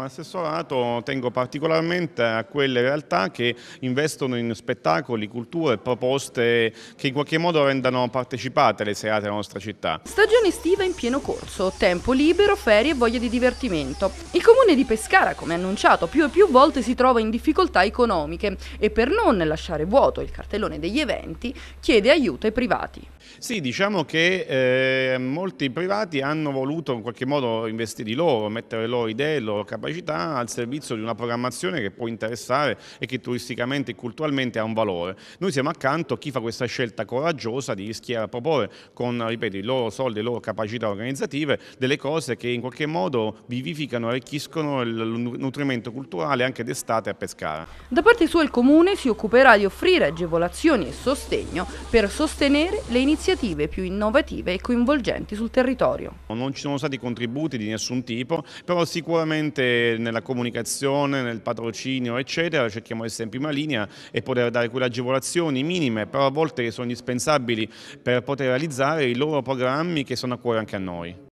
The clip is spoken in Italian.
come assessorato tengo particolarmente a quelle realtà che investono in spettacoli, culture, proposte che in qualche modo rendano partecipate le serate della nostra città. Stagione estiva in pieno corso, tempo libero, ferie e voglia di divertimento. Il comune di Pescara, come annunciato più e più volte, si trova in difficoltà economiche e per non lasciare vuoto il cartellone degli eventi chiede aiuto ai privati. Sì, diciamo che eh, molti privati hanno voluto in qualche modo investire di loro, mettere le loro idee, le loro capacità al servizio di una programmazione che può interessare e che turisticamente e culturalmente ha un valore. Noi siamo accanto a chi fa questa scelta coraggiosa di rischiare a proporre con, ripeto, i loro soldi e le loro capacità organizzative delle cose che in qualche modo vivificano, arricchiscono il nutrimento culturale anche d'estate a Pescara. Da parte sua il Comune si occuperà di offrire agevolazioni e sostegno per sostenere le iniziative iniziative più innovative e coinvolgenti sul territorio. Non ci sono stati contributi di nessun tipo, però sicuramente nella comunicazione, nel patrocinio eccetera cerchiamo di essere in prima linea e poter dare quelle agevolazioni minime, però a volte che sono indispensabili per poter realizzare i loro programmi che sono a cuore anche a noi.